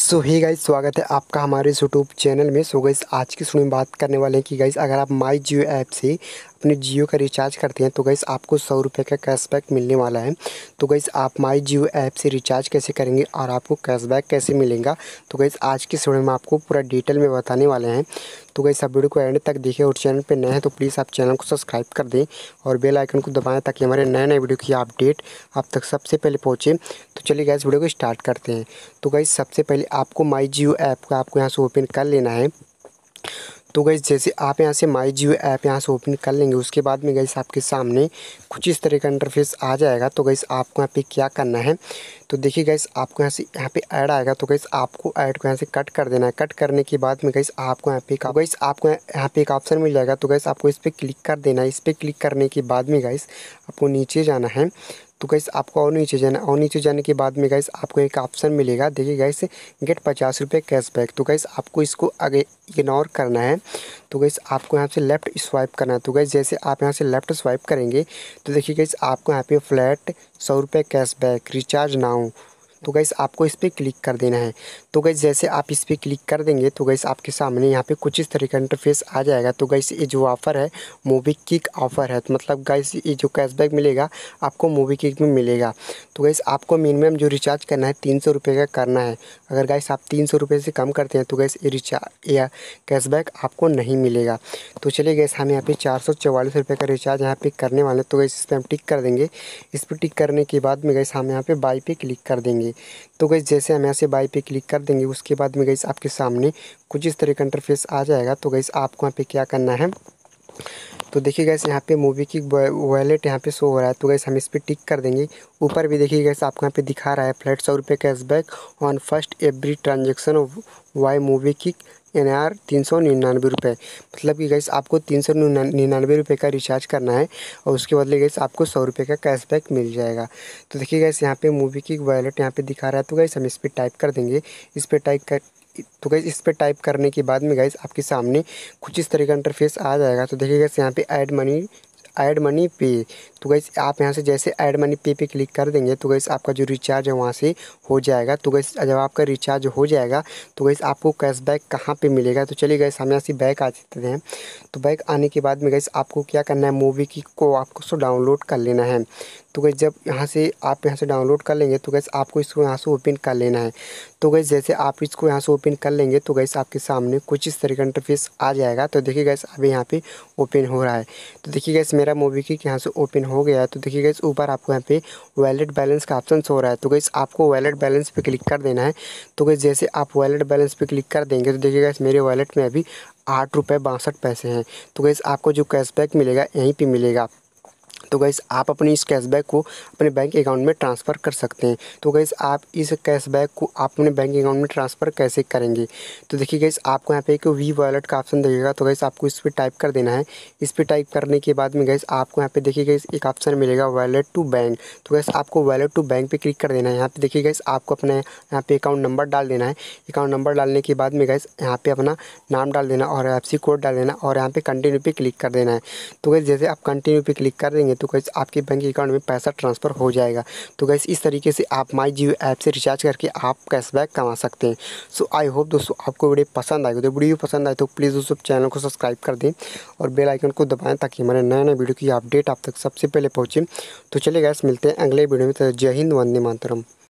सो ही guys स्वागत है आपका हमारे यूट्यूब चैनल में सो so, गाइज आज की सुनी में बात करने वाले हैं कि गाइज अगर आप माई जियो ऐप से अपने जियो का रिचार्ज करते हैं तो गैस आपको सौ रुपये का कैशबैक मिलने वाला है तो गैस आप माई जियो ऐप से रिचार्ज कैसे करेंगे और आपको कैशबैक कैसे मिलेगा तो गैस आज की वीडियो में आपको पूरा डिटेल में बताने वाले हैं तो गई सब वीडियो को एंड तक देखें और चैनल पर नए हैं तो प्लीज़ आप चैनल को सब्सक्राइब कर दें और बेल आइकन को दबाएं ताकि हमारे नए नए वीडियो की अपडेट आप तक सबसे पहले पहुँचे तो चलिए गए वीडियो को स्टार्ट करते हैं तो गई सबसे पहले आपको माई जियो ऐप का आपको यहाँ से ओपन कर लेना है तो गई जैसे आप यहाँ से माई जियो ऐप यहाँ से ओपन कर लेंगे उसके बाद में गई आपके सामने कुछ इस तरह का इंटरफेस आ जाएगा तो गई आपको यहाँ पे क्या करना है तो देखिए गई आपको यहाँ से यहाँ पे ऐड आएगा तो गई आपको ऐड को यहाँ से कट कर देना है कट करने के बाद में गई आपको यहाँ पे गई आपको यहाँ पे एक ऑप्शन मिल जाएगा तो गई आपको इस पर क्लिक कर देना है इस पर क्लिक करने के बाद में गई आपको नीचे जाना है तो गैस आपको और नीचे जाना और नीचे जाने के बाद में गैस आपको एक ऑप्शन मिलेगा देखिए गैस गेट पचास रुपये कैशबैक तो गैस आपको इसको आगे इग्नोर करना है तो गैस आपको यहाँ से लेफ्ट स्वाइप करना है तो गैस जैसे आप यहाँ से लेफ्ट स्वाइप करेंगे तो देखिए गैस आपको यहाँ पे फ्लैट सौ रुपये कैशबैक रिचार्ज ना हो तो गैस आपको इस पर क्लिक कर देना है तो गैस जैसे आप इस पर क्लिक कर देंगे तो गैस आपके सामने यहाँ पे कुछ इस तरह का इंटरफेस आ जाएगा तो गैस ये जो ऑफ़र है मोबी किक ऑफ़र है तो मतलब गैस ये जो कैशबैक मिलेगा आपको मोबी किक में मिलेगा तो गैस आपको मिनिमम जो रिचार्ज करना है तीन सौ का करना है अगर गैस आप तीन सौ से कम करते हैं तो गैस ये रिचार्ज या कैशबैक आपको नहीं मिलेगा तो चलिए गैस हम यहाँ पर चार सौ का रिचार्ज यहाँ पर करने वाले तो गैस इस पर हम टिक कर देंगे इस पर टिक करने के बाद में गैस हम यहाँ पे बाई पे क्लिक कर देंगे चाहिए तो गई जैसे हम ऐसे बाई पे क्लिक कर देंगे उसके बाद में गई आपके सामने कुछ इस तरह का इंटरफेस आ जाएगा तो गई आपको यहाँ पे क्या करना है तो देखिए गैस यहाँ पे मूवी की वॉलेट यहाँ पे शो हो रहा है तो गैस हम इस पर टिक कर देंगे ऊपर भी देखिए गैस आपको यहाँ पे दिखा रहा है फ्लैट सौ रुपये cashback on first every transaction Y movie की एन आर तीन सौ निन्यानवे रुपये मतलब कि गैस आपको तीन सौ निन्यानवे रुपये का रिचार्ज करना है और उसके बदले गैस आपको सौ रुपये का कैशबैक मिल जाएगा तो देखिए गैस यहाँ पे मूवी की वॉलेट यहाँ पे दिखा रहा है तो गैस हम इस पर टाइप कर देंगे इस पर टाइप कर तो गैस इस पर टाइप करने के बाद में गैस आपके सामने कुछ इस तरह का इंटरफेस आ जाएगा तो देखिए गैस यहाँ पे ऐड मनी ऐड मनी पे तो गैस आप यहाँ से जैसे ऐड मनी पे पे क्लिक कर देंगे तो गैस आपका जो रिचार्ज है वहाँ से हो जाएगा तो गैस जब आपका रिचार्ज हो जाएगा तो गैस आपको कैशबैक कहाँ पे मिलेगा तो चलिए गैस हम यहाँ से बैक आ जाते हैं तो बैक आने के बाद में गैस आपको क्या करना है मूवी की को आपको उसको डाउनलोड कर लेना है तो गैस जब यहाँ से आप यहाँ से डाउनलोड कर लेंगे तो गैस आपको इसको यहाँ से ओपन कर लेना है तो गैस जैसे आप इसको यहाँ से ओपन कर लेंगे तो गैस आपके सामने कुछ इस तरीके का इंटरफेस आ जाएगा तो देखिए गैस अभी यहाँ पे ओपन हो रहा है तो देखिए गैस मेरा मोबी क्विक यहाँ से ओपन हो गया है तो देखिए गैस ऊपर आपको यहाँ पे वैलेट बैलेंस का ऑप्शन हो रहा है तो गैस आपको वैलेट बैलेंस पर क्लिक कर देना है तो गैस जैसे आप वैलेट बैलेंस पर क्लिक कर देंगे तो देखिए गैस मेरे वैलेट में अभी आठ रुपये बासठ पैसे हैं तो गैस आपको जो कैशबैक मिलेगा यहीं पर मिलेगा तो गैस आप अपनी इस कैशबैक को अपने बैंक अकाउंट में ट्रांसफ़र कर सकते हैं तो गैस आप इस कैशबैक को आप अपने बैंक अकाउंट में ट्रांसफ़र कैसे करेंगे तो देखिए गैस आपको यहाँ पे एक वी वॉलेट का ऑप्शन देखेगा तो गैस आपको इस पर टाइप कर देना है इस पर टाइप करने के बाद में गैस आपको यहाँ पे देखिए गैस एक ऑप्शन मिलेगा वॉलेट टू बैंक तो गैस आपको वॉलेट टू बैंक पर क्लिक कर देना है यहाँ पर देखिए गैस आपको अपने यहाँ पे अकाउंट नंबर डाल देना है अकाउंट नंबर डालने के बाद में गैस यहाँ पर अपना नाम डाल देना और एफ कोड डाल देना और यहाँ पर कंटिन्यू पर क्लिक कर देना है तो गैस जैसे आप कंटिन्यू पर क्लिक कर देंगे तो गैस आपके बैंक अकाउंट में पैसा ट्रांसफ़र हो जाएगा तो गैस इस तरीके से आप माई जियो ऐप से रिचार्ज करके आप कैशबैक कमा सकते हैं सो आई होप दोस्तों आपको वीडियो पसंद आएगी तो वीडियो पसंद आए तो प्लीज़ दोस्तों चैनल को सब्सक्राइब कर दें और बेलाइकन को दबाएँ ताकि हमारे नए नए वीडियो की अपडेट आप तक सबसे पहले पहुँचे तो चलिए गैस मिलते हैं अगले वीडियो में तो जय हिंद वंदे मातरम